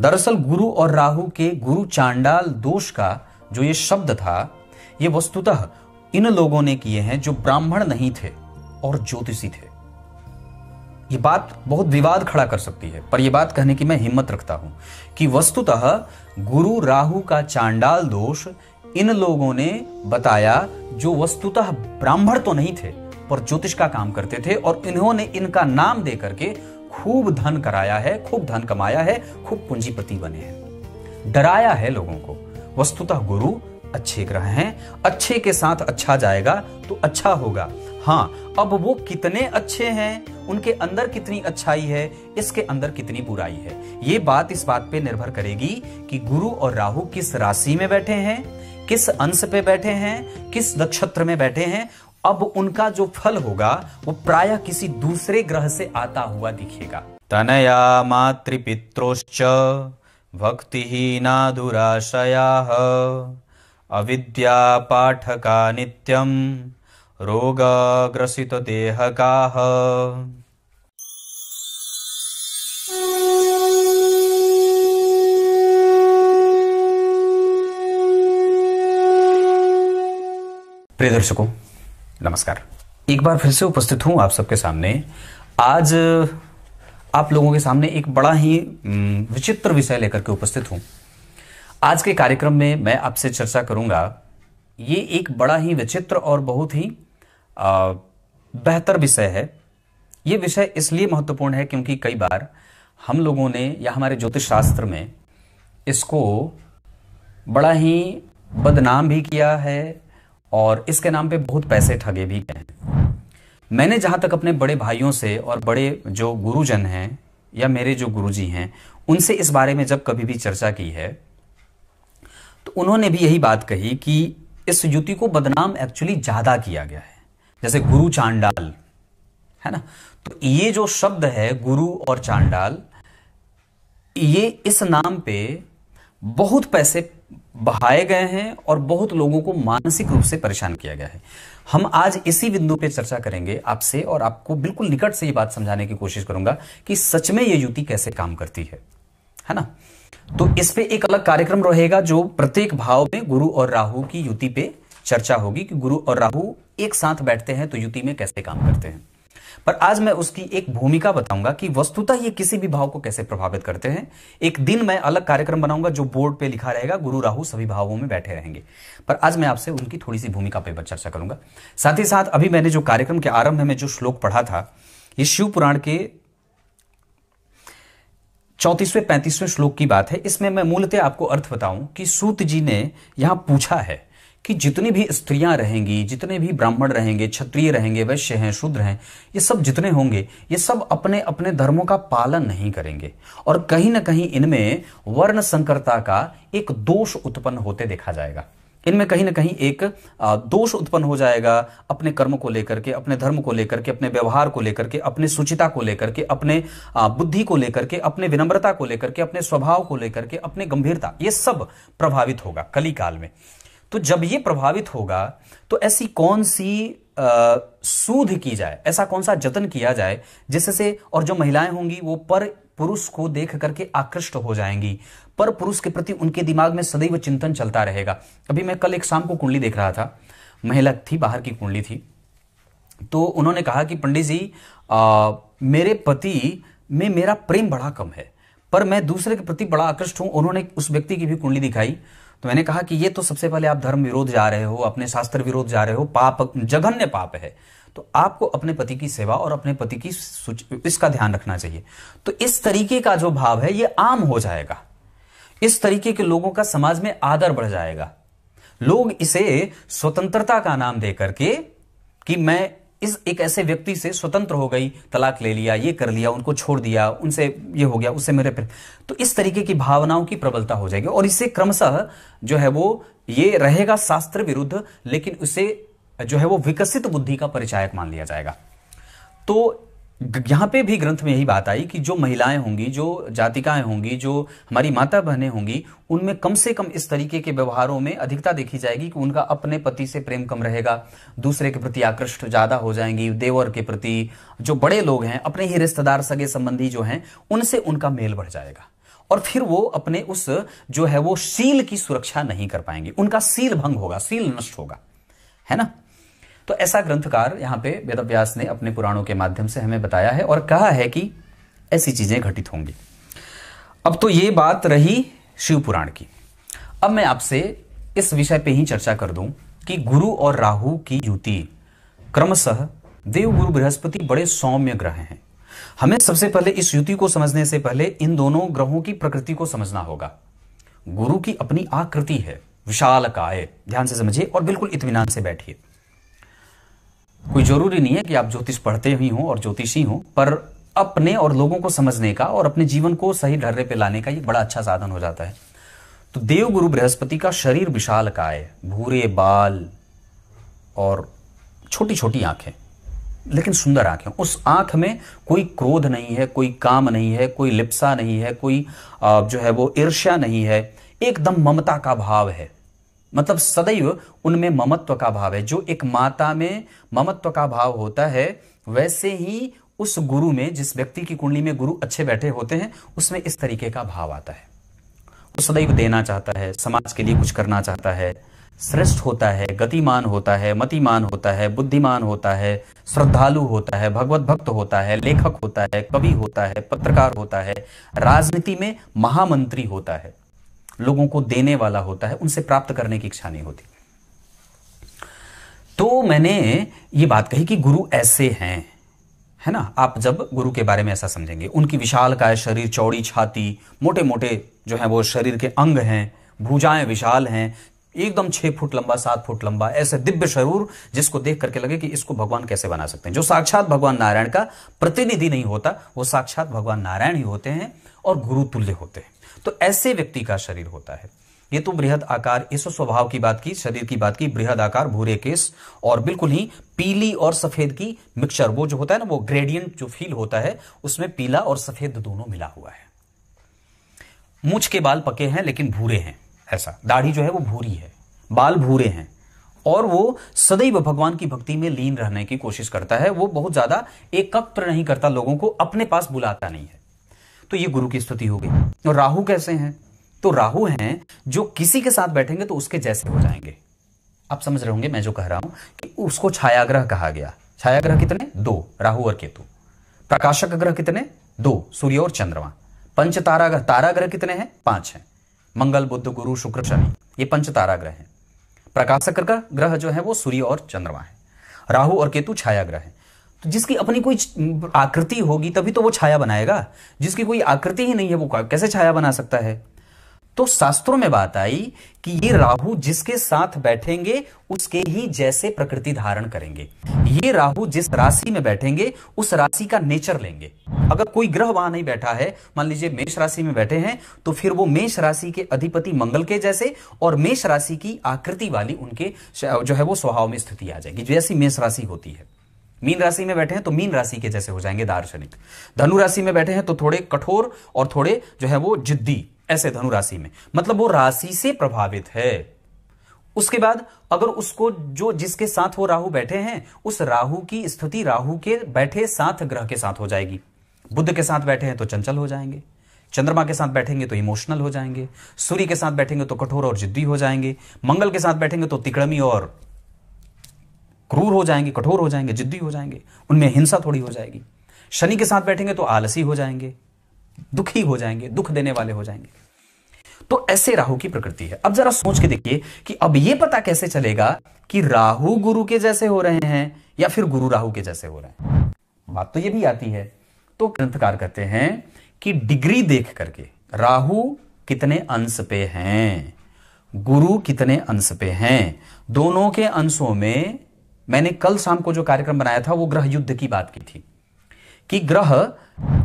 दरअसल गुरु और राहु के गुरु चांडाल दोष का जो ये शब्द था ये वस्तुतः इन लोगों ने किए हैं जो ब्राह्मण नहीं थे और ज्योतिषी थे ये बात बहुत विवाद खड़ा कर सकती है पर यह बात कहने की मैं हिम्मत रखता हूं कि वस्तुतः गुरु राहु का चांडाल दोष इन लोगों ने बताया जो वस्तुतः ब्राह्मण तो नहीं थे पर ज्योतिष का काम करते थे और इन्होंने इनका नाम देकर के खूब धन कराया है खूब धन कमाया है खूब पूंजीपति बने हैं डराया है लोगों को वस्तुतः गुरु अच्छे ग्रह हैं अच्छे के साथ अच्छा जाएगा तो अच्छा होगा हाँ अब वो कितने अच्छे हैं उनके अंदर कितनी अच्छाई है इसके अंदर कितनी बुराई है ये बात इस बात पे निर्भर करेगी कि गुरु और राहु किस राशि में बैठे हैं किस अंश पे बैठे हैं किस नक्षत्र में बैठे हैं अब उनका जो फल होगा वो प्राय किसी दूसरे ग्रह से आता हुआ दिखेगा तनया मातृपित्रोश्च ना दुराशया अविद्या का नित्यम ग्रसित देह का प्रिय दर्शकों नमस्कार एक बार फिर से उपस्थित हूं आप सबके सामने आज आप लोगों के सामने एक बड़ा ही विचित्र विषय लेकर के उपस्थित हूं आज के कार्यक्रम में मैं आपसे चर्चा करूंगा ये एक बड़ा ही विचित्र और बहुत ही बेहतर विषय है ये विषय इसलिए महत्वपूर्ण है क्योंकि कई बार हम लोगों ने या हमारे ज्योतिष शास्त्र में इसको बड़ा ही बदनाम भी किया है और इसके नाम पे बहुत पैसे ठगे भी गए मैंने जहां तक अपने बड़े भाइयों से और बड़े जो गुरुजन हैं या मेरे जो गुरुजी हैं उनसे इस बारे में जब कभी भी चर्चा की है तो उन्होंने भी यही बात कही कि इस युति को बदनाम एक्चुअली ज़्यादा किया गया है जैसे गुरु चांडाल है ना तो ये जो शब्द है गुरु और चांडाल ये इस नाम पे बहुत पैसे बहाए गए हैं और बहुत लोगों को मानसिक रूप से परेशान किया गया है हम आज इसी बिंदु पे चर्चा करेंगे आपसे और आपको बिल्कुल निकट से ये बात समझाने की कोशिश करूंगा कि सच में ये युति कैसे काम करती है है ना तो इस पे एक अलग कार्यक्रम रहेगा जो प्रत्येक भाव में गुरु और राहु की युति पे चर्चा होगी कि गुरु और राहु एक साथ बैठते हैं तो युति में कैसे काम करते हैं पर आज मैं उसकी एक भूमिका बताऊंगा कि वस्तुतः ये किसी भी भाव को कैसे प्रभावित करते हैं एक दिन मैं अलग कार्यक्रम बनाऊंगा जो बोर्ड पे लिखा रहेगा गुरु राहु सभी भावों में बैठे रहेंगे पर आज मैं आपसे उनकी थोड़ी सी भूमिका पर चर्चा करूंगा साथ ही साथ अभी मैंने जो कार्यक्रम के आरंभ में जो श्लोक पढ़ा था ये शिव पुराण के चौंतीसवें पैंतीसवें श्लोक की बात है इसमें मैं मूलतः आपको अर्थ बताऊं कि सूत जी ने यहां पूछा है कि जितनी भी स्त्रियां रहेंगी जितने भी ब्राह्मण रहेंगे क्षत्रिय रहेंगे वैश्य हैं शूद्र हैं ये सब जितने होंगे ये सब अपने अपने धर्मों का पालन नहीं करेंगे और कहीं ना कहीं इनमें वर्ण संकरता का एक दोष उत्पन्न होते देखा जाएगा इनमें कहीं ना कहीं एक दोष उत्पन्न हो जाएगा अपने कर्म को लेकर के अपने धर्म को लेकर के अपने व्यवहार को लेकर के अपने सुचिता को लेकर के अपने बुद्धि को लेकर के अपने विनम्रता को लेकर के अपने स्वभाव को लेकर के अपने गंभीरता ये सब प्रभावित होगा कली काल में तो जब ये प्रभावित होगा तो ऐसी कौन सी सूध की जाए ऐसा कौन सा जतन किया जाए जिससे और जो महिलाएं होंगी वो पर पुरुष को देख करके आकृष्ट हो जाएंगी पर पुरुष के प्रति उनके दिमाग में सदैव चिंतन चलता रहेगा अभी मैं कल एक शाम को कुंडली देख रहा था महिला थी बाहर की कुंडली थी तो उन्होंने कहा कि पंडित जी आ, मेरे पति में मेरा प्रेम बड़ा कम है पर मैं दूसरे के प्रति बड़ा आकृष्ट हूं उन्होंने उस व्यक्ति की भी कुंडली दिखाई तो मैंने कहा कि ये तो सबसे पहले आप धर्म विरोध जा रहे हो अपने शास्त्र विरोध जा रहे हो पाप जघन्य पाप है तो आपको अपने पति की सेवा और अपने पति की इसका ध्यान रखना चाहिए तो इस तरीके का जो भाव है ये आम हो जाएगा इस तरीके के लोगों का समाज में आदर बढ़ जाएगा लोग इसे स्वतंत्रता का नाम देकर के कि मैं इस एक ऐसे व्यक्ति से स्वतंत्र हो गई तलाक ले लिया ये कर लिया उनको छोड़ दिया उनसे ये हो गया उससे मेरे पर तो इस तरीके की भावनाओं की प्रबलता हो जाएगी और इससे क्रमशः जो है वो ये रहेगा शास्त्र विरुद्ध लेकिन उसे जो है वो विकसित बुद्धि का परिचायक मान लिया जाएगा तो यहाँ पे भी ग्रंथ में यही बात आई कि जो महिलाएं होंगी जो जातिकाएं होंगी जो हमारी माता बहनें होंगी उनमें कम से कम इस तरीके के व्यवहारों में अधिकता देखी जाएगी कि उनका अपने पति से प्रेम कम रहेगा दूसरे के प्रति आकृष्ट ज्यादा हो जाएंगी देवर के प्रति जो बड़े लोग हैं अपने ही रिश्तेदार सगे संबंधी जो हैं उनसे उनका मेल बढ़ जाएगा और फिर वो अपने उस जो है वो सील की सुरक्षा नहीं कर पाएंगे उनका सील भंग होगा सील नष्ट होगा है ना तो ऐसा ग्रंथकार यहां पे वेद व्यास ने अपने पुराणों के माध्यम से हमें बताया है और कहा है कि ऐसी चीजें घटित होंगी अब तो ये बात रही शिव पुराण की अब मैं आपसे इस विषय पे ही चर्चा कर दूं कि गुरु और राहु की युति क्रमशः देव गुरु बृहस्पति बड़े सौम्य ग्रह हैं हमें सबसे पहले इस युति को समझने से पहले इन दोनों ग्रहों की प्रकृति को समझना होगा गुरु की अपनी आकृति है विशाल काय ध्यान से समझिए और बिल्कुल इतमान से बैठिए कोई जरूरी नहीं है कि आप ज्योतिष पढ़ते ही हों और ज्योतिषी हों पर अपने और लोगों को समझने का और अपने जीवन को सही ढर्रे पे लाने का ये बड़ा अच्छा साधन हो जाता है तो देव गुरु बृहस्पति का शरीर विशाल काय भूरे बाल और छोटी छोटी आंखें लेकिन सुंदर आंखें उस आंख में कोई क्रोध नहीं है कोई काम नहीं है कोई लिप्सा नहीं है कोई जो है वो ईर्ष्या नहीं है एकदम ममता का भाव है मतलब सदैव उनमें ममत्व का भाव है जो एक माता में ममत्व का भाव होता है वैसे ही उस गुरु में जिस व्यक्ति की कुंडली में गुरु अच्छे बैठे होते हैं उसमें इस तरीके का भाव आता है वो सदैव देना चाहता है समाज के लिए कुछ करना चाहता है श्रेष्ठ होता है गतिमान होता है मतिमान होता है बुद्धिमान होता है श्रद्धालु होता है भगवत भक्त होता है लेखक होता है कवि होता है पत्रकार होता है राजनीति में महामंत्री होता है लोगों को देने वाला होता है उनसे प्राप्त करने की इच्छा नहीं होती तो मैंने ये बात कही कि गुरु ऐसे हैं है ना आप जब गुरु के बारे में ऐसा समझेंगे उनकी विशाल काय शरीर चौड़ी छाती मोटे मोटे जो है वो शरीर के अंग हैं भुजाएं विशाल हैं एकदम छह फुट लंबा सात फुट लंबा ऐसे दिव्य शरूर जिसको देख करके लगे कि इसको भगवान कैसे बना सकते हैं जो साक्षात भगवान नारायण का प्रतिनिधि नहीं होता वो साक्षात भगवान नारायण ही होते हैं और गुरु तुल्य होते हैं तो ऐसे व्यक्ति का शरीर होता है ये तो बृहद आकार इस स्वभाव की बात की शरीर की बात की बृहद आकार भूरे केस और बिल्कुल ही पीली और सफेद की मिक्सचर वो जो होता है ना वो ग्रेडियंट जो फील होता है उसमें पीला और सफेद दोनों मिला हुआ है मुछ के बाल पके हैं लेकिन भूरे हैं ऐसा दाढ़ी जो है वो भूरी है बाल भूरे हैं और वो सदैव भगवान की भक्ति में लीन रहने की कोशिश करता है वो बहुत ज्यादा एकत्र नहीं करता लोगों को अपने पास बुलाता नहीं है तो ये गुरु की स्तुति हो गई और राहु कैसे हैं तो राहु हैं जो किसी के साथ बैठेंगे तो उसके जैसे हो जाएंगे आप समझ रहे होंगे मैं जो कह रहा हूं कि उसको छायाग्रह कहा गया छायाग्रह कितने दो राहु और केतु प्रकाशक ग्रह कितने दो सूर्य और चंद्रमा पंच तारा ग्रह तारा ग्रह कितने हैं पांच हैं मंगल बुद्ध गुरु शुक्र शनि ये पंच तारा ग्रह हैं प्रकाशक ग्रह जो है वो सूर्य और चंद्रमा है राहु और केतु छाया ग्रह है तो जिसकी अपनी कोई आकृति होगी तभी तो वो छाया बनाएगा जिसकी कोई आकृति ही नहीं है वो कैसे छाया बना सकता है तो शास्त्रों में बात आई कि ये राहु जिसके साथ बैठेंगे उसके ही जैसे प्रकृति धारण करेंगे ये राहु जिस राशि में बैठेंगे उस राशि का नेचर लेंगे अगर कोई ग्रह वहां नहीं बैठा है मान लीजिए मेष राशि में बैठे हैं तो फिर वो मेष राशि के अधिपति मंगल के जैसे और मेष राशि की आकृति वाली उनके जो है वो स्वभाव में स्थिति आ जाएगी जैसी मेष राशि होती है मीन राशि में बैठे हैं तो मीन राशि के जैसे हो जाएंगे दार्शनिक धनु राशि में बैठे हैं तो थोड़े कठोर और थोड़े जो है वो जिद्दी ऐसे धनु राशि में मतलब वो राशि से प्रभावित है उसके बाद अगर उसको जो जिसके साथ वो राहु बैठे हैं उस राहु की स्थिति राहु के बैठे साथ ग्रह के साथ हो जाएगी बुद्ध के साथ बैठे हैं तो चंचल हो जाएंगे चंद्रमा के साथ बैठेंगे तो इमोशनल हो जाएंगे सूर्य के साथ बैठेंगे तो कठोर और जिद्दी हो जाएंगे मंगल के साथ बैठेंगे तो तिकड़मी और क्रूर हो जाएंगे कठोर हो जाएंगे जिद्दी हो जाएंगे उनमें हिंसा थोड़ी हो जाएगी शनि के साथ बैठेंगे तो आलसी हो जाएंगे दुखी हो जाएंगे दुख देने वाले हो जाएंगे तो ऐसे राहु की प्रकृति है अब जरा सोच के देखिए कि अब यह पता कैसे चलेगा कि राहु गुरु के जैसे हो रहे हैं या फिर गुरु राहु के जैसे हो रहे हैं बात तो यह भी आती है तो ग्रंथकार कहते हैं कि डिग्री देख करके राहु कितने अंश पे हैं गुरु कितने अंश पे हैं दोनों के अंशों में मैंने कल शाम को जो कार्यक्रम बनाया था वो ग्रह युद्ध की बात की थी कि ग्रह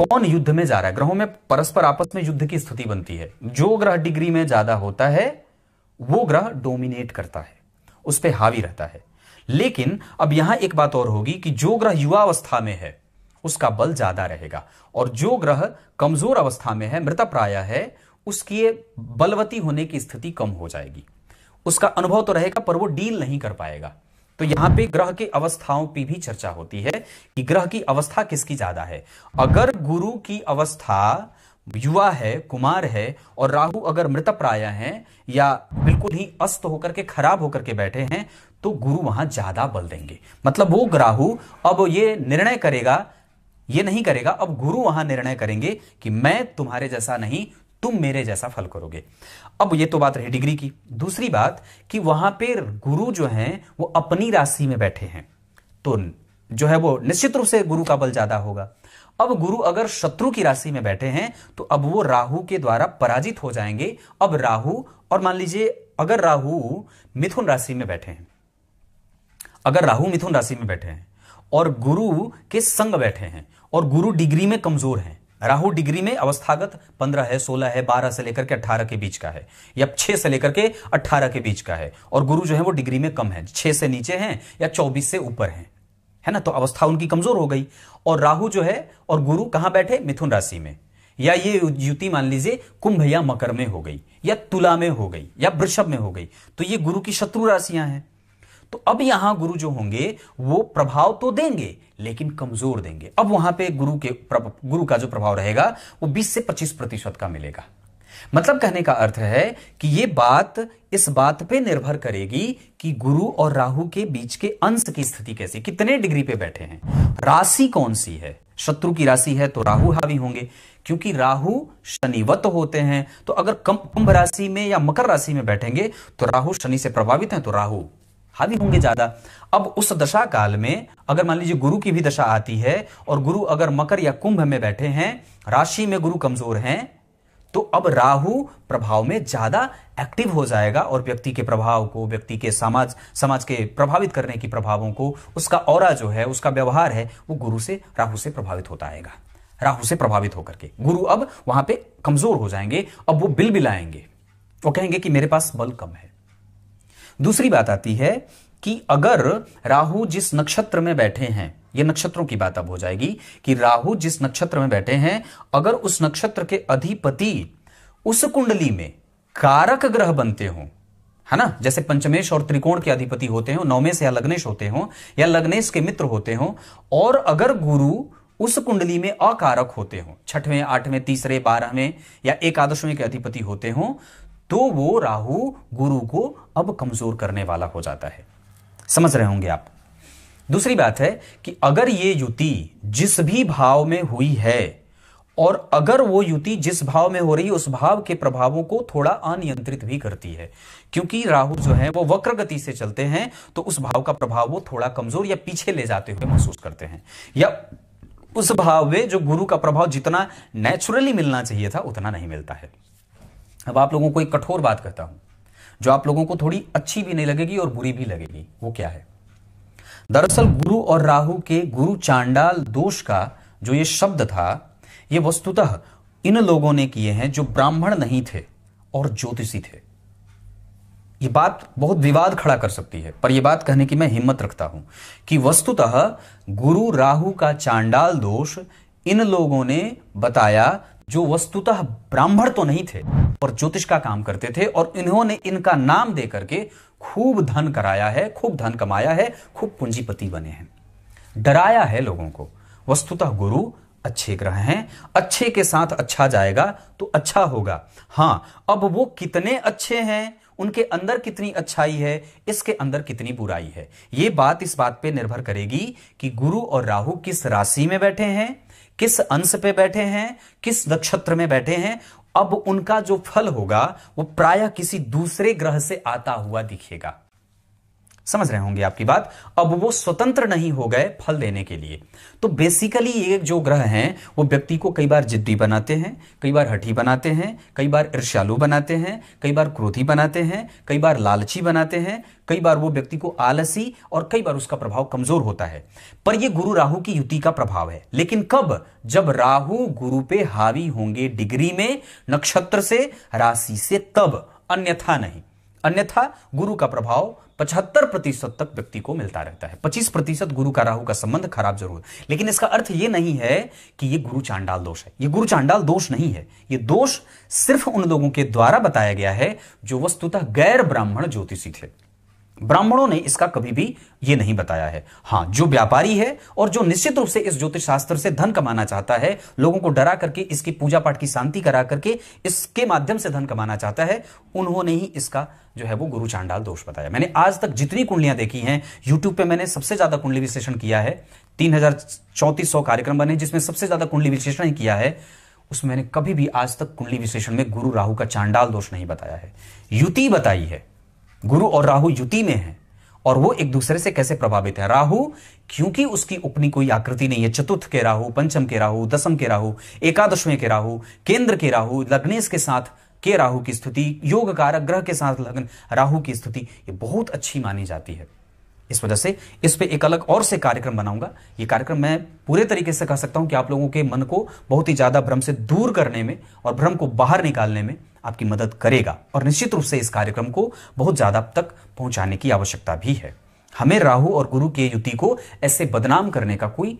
कौन युद्ध में जा रहा है ग्रहों में परस्पर आपस में युद्ध की स्थिति बनती है जो ग्रह डिग्री में ज्यादा होता है वो ग्रह डोमिनेट करता है उस पर हावी रहता है लेकिन अब यहां एक बात और होगी कि जो ग्रह युवा अवस्था में है उसका बल ज्यादा रहेगा और जो ग्रह कमजोर अवस्था में है मृत प्राय है उसकी बलवती होने की स्थिति कम हो जाएगी उसका अनुभव तो रहेगा पर वो डील नहीं कर पाएगा तो यहां पे ग्रह की अवस्थाओं की भी चर्चा होती है कि ग्रह की अवस्था किसकी ज्यादा है अगर गुरु की अवस्था युवा है कुमार है और राहु अगर मृत प्राय है या बिल्कुल ही अस्त होकर के खराब होकर के बैठे हैं तो गुरु वहां ज्यादा बल देंगे मतलब वो राहु अब ये निर्णय करेगा ये नहीं करेगा अब गुरु वहां निर्णय करेंगे कि मैं तुम्हारे जैसा नहीं तुम मेरे जैसा फल करोगे अब ये तो बात रही डिग्री की दूसरी बात कि वहां पर गुरु जो हैं वो अपनी राशि में बैठे हैं तो जो है वो निश्चित रूप से गुरु का बल ज्यादा होगा अब गुरु अगर शत्रु की राशि में बैठे हैं तो अब वो राहु के द्वारा पराजित हो जाएंगे अब राहु और मान लीजिए अगर राहु मिथुन राशि में बैठे हैं अगर राहु मिथुन राशि में बैठे हैं और गुरु के संग बैठे हैं और गुरु डिग्री में कमजोर हैं राहु डिग्री में अवस्थागत पंद्रह है सोलह है बारह से लेकर के अठारह के बीच का है या छह से लेकर के अठारह के बीच का है और गुरु जो है वो डिग्री में कम है छह से नीचे हैं या चौबीस से ऊपर हैं है ना तो अवस्था उनकी कमजोर हो गई और राहु जो है और गुरु कहां बैठे मिथुन राशि में या ये युति मान लीजिए कुंभ या मकर में हो गई या तुला में हो गई या वृषभ में हो गई तो ये गुरु की शत्रु राशियां हैं तो अब यहां गुरु जो होंगे वो प्रभाव तो देंगे लेकिन कमजोर देंगे अब वहां पे गुरु के गुरु का जो प्रभाव रहेगा वो 20 से 25 प्रतिशत का मिलेगा मतलब कहने का अर्थ है कि ये बात इस बात पे निर्भर करेगी कि गुरु और राहु के बीच के अंश की स्थिति कैसी कितने डिग्री पे बैठे हैं राशि कौन सी है शत्रु की राशि है तो राहु हावी होंगे क्योंकि राहु शनिवत होते हैं तो अगर कुंभ राशि में या मकर राशि में बैठेंगे तो राहु शनि से प्रभावित हैं तो राहु हावी होंगे ज्यादा अब उस दशा काल में अगर मान लीजिए गुरु की भी दशा आती है और गुरु अगर मकर या कुंभ में बैठे हैं राशि में गुरु कमजोर हैं तो अब राहु प्रभाव में ज्यादा एक्टिव हो जाएगा और व्यक्ति के प्रभाव को व्यक्ति के समाज समाज के प्रभावित करने की प्रभावों को उसका और जो है उसका व्यवहार है वो गुरु से राहु से प्रभावित होता आएगा राहु से प्रभावित होकर के गुरु अब वहां पे कमजोर हो जाएंगे अब वो बिल बिलाएंगे वो कहेंगे कि मेरे पास बल कम है दूसरी बात आती है कि अगर राहु जिस नक्षत्र में बैठे हैं ये नक्षत्रों की बात अब हो जाएगी कि राहु जिस नक्षत्र में बैठे हैं अगर उस नक्षत्र के अधिपति उस कुंडली में कारक ग्रह बनते हों है ना जैसे पंचमेश और त्रिकोण के अधिपति होते हों नौमेश या लग्नेश होते हों या लग्नेश के मित्र होते हों और अगर गुरु उस कुंडली में अकारक होते हों छठवें आठवें तीसरे बारहवें या एकादशवें के अधिपति होते हों तो वो राहु गुरु को अब कमजोर करने वाला हो जाता है समझ रहे होंगे आप दूसरी बात है कि अगर ये युति जिस भी भाव में हुई है और अगर वो युति जिस भाव में हो रही है उस भाव के प्रभावों को थोड़ा अनियंत्रित भी करती है क्योंकि राहु जो है वो वक्र गति से चलते हैं तो उस भाव का प्रभाव वो थोड़ा कमजोर या पीछे ले जाते हुए महसूस करते हैं या उस भाव में जो गुरु का प्रभाव जितना नेचुरली मिलना चाहिए था उतना नहीं मिलता है अब आप लोगों को एक कठोर बात कहता हूं जो आप लोगों को थोड़ी अच्छी भी नहीं लगेगी और बुरी भी लगेगी वो क्या है दरअसल गुरु और राहु के गुरु चांडाल दोष का जो ये शब्द था ये वस्तुतः इन लोगों ने किए हैं जो ब्राह्मण नहीं थे और ज्योतिषी थे ये बात बहुत विवाद खड़ा कर सकती है पर यह बात कहने की मैं हिम्मत रखता हूं कि वस्तुतः गुरु राहु का चांडाल दोष इन लोगों ने बताया जो वस्तुतः ब्राह्मण तो नहीं थे और ज्योतिष का काम करते थे और इन्होंने इनका नाम दे करके खूब धन कराया है खूब धन कमाया है खूब पूंजीपति बने हैं डराया है लोगों को वस्तुतः गुरु अच्छे ग्रह हैं अच्छे के साथ अच्छा जाएगा तो अच्छा होगा हाँ अब वो कितने अच्छे हैं उनके अंदर कितनी अच्छाई है इसके अंदर कितनी बुराई है ये बात इस बात पे निर्भर करेगी कि गुरु और राहु किस राशि में बैठे हैं किस अंश पे बैठे हैं किस नक्षत्र में बैठे हैं अब उनका जो फल होगा वो प्राय किसी दूसरे ग्रह से आता हुआ दिखेगा समझ रहे होंगे आपकी बात अब वो स्वतंत्र नहीं हो गए फल देने के लिए तो बेसिकली ये जो ग्रह हैं वो व्यक्ति को कई बार जिद्दी बनाते हैं कई बार हठी बनाते हैं कई बार ईर्ष्यालु बनाते हैं कई बार क्रोधी बनाते हैं कई बार लालची बनाते हैं कई बार वो व्यक्ति को आलसी और कई बार उसका प्रभाव कमजोर होता है पर यह गुरु राहु की युति का प्रभाव है लेकिन कब जब राहु गुरु पे हावी होंगे डिग्री में नक्षत्र से राशि से तब अन्यथा नहीं अन्यथा गुरु का प्रभाव पचहत्तर प्रतिशत तक व्यक्ति को मिलता रहता है पच्चीस प्रतिशत गुरु का राहु का संबंध खराब जरूर लेकिन इसका अर्थ यह नहीं है कि यह गुरु चांडाल दोष है यह गुरु चांडाल दोष नहीं है यह दोष सिर्फ उन लोगों के द्वारा बताया गया है जो वस्तुतः गैर ब्राह्मण ज्योतिषी थे ब्राह्मणों ने इसका कभी भी ये नहीं बताया है हाँ जो व्यापारी है और जो निश्चित रूप से इस ज्योतिष शास्त्र से धन कमाना चाहता है लोगों को डरा करके इसकी पूजा पाठ की शांति करा करके इसके माध्यम से धन कमाना चाहता है उन्होंने ही इसका जो है वो गुरु चांडाल दोष बताया मैंने आज तक जितनी कुंडलियां देखी हैं यूट्यूब पे मैंने सबसे ज्यादा कुंडली विश्लेषण किया है तीन हजार सौ कार्यक्रम बने जिसमें सबसे ज्यादा कुंडली विश्लेषण किया है उसमें मैंने कभी भी आज तक कुंडली विश्लेषण में गुरु राहु का चांडाल दोष नहीं बताया है युति बताई है गुरु और राहु युति में है और वो एक दूसरे से कैसे प्रभावित है राहु क्योंकि उसकी उपनी कोई आकृति नहीं है चतुर्थ के राहु पंचम के राहु दसम के राहु एकादशवें के राहु केंद्र के राहु लग्नेश के साथ के राहु की स्थिति योग कारक ग्रह के साथ लग्न राहु की स्थिति ये बहुत अच्छी मानी जाती है इस वजह से इस पे एक अलग और से कार्यक्रम बनाऊंगा ये कार्यक्रम मैं पूरे तरीके से कह सकता हूं कि आप लोगों के मन को बहुत ही ज्यादा भ्रम से दूर करने में और भ्रम को बाहर निकालने में आपकी मदद करेगा और निश्चित रूप से इस कार्यक्रम को बहुत ज़्यादा तक पहुंचाने की आवश्यकता भी है हमें राहु और गुरु के युति को ऐसे बदनाम करने का कोई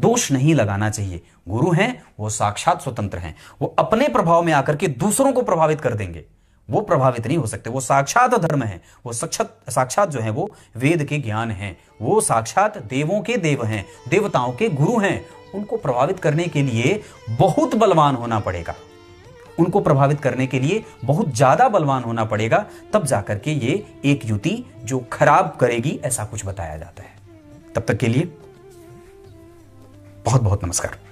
दोष नहीं लगाना चाहिए गुरु हैं वो साक्षात स्वतंत्र हैं वो अपने प्रभाव में आकर के दूसरों को प्रभावित कर देंगे वो प्रभावित नहीं हो सकते वो साक्षात धर्म है वो साक्षात साक्षात जो है वो वेद के ज्ञान है वो साक्षात देवों के देव हैं देवताओं के गुरु हैं उनको प्रभावित करने के लिए बहुत बलवान होना पड़ेगा उनको प्रभावित करने के लिए बहुत ज़्यादा बलवान होना पड़ेगा तब जाकर के ये एक युति जो खराब करेगी ऐसा कुछ बताया जाता है तब तक के लिए बहुत बहुत नमस्कार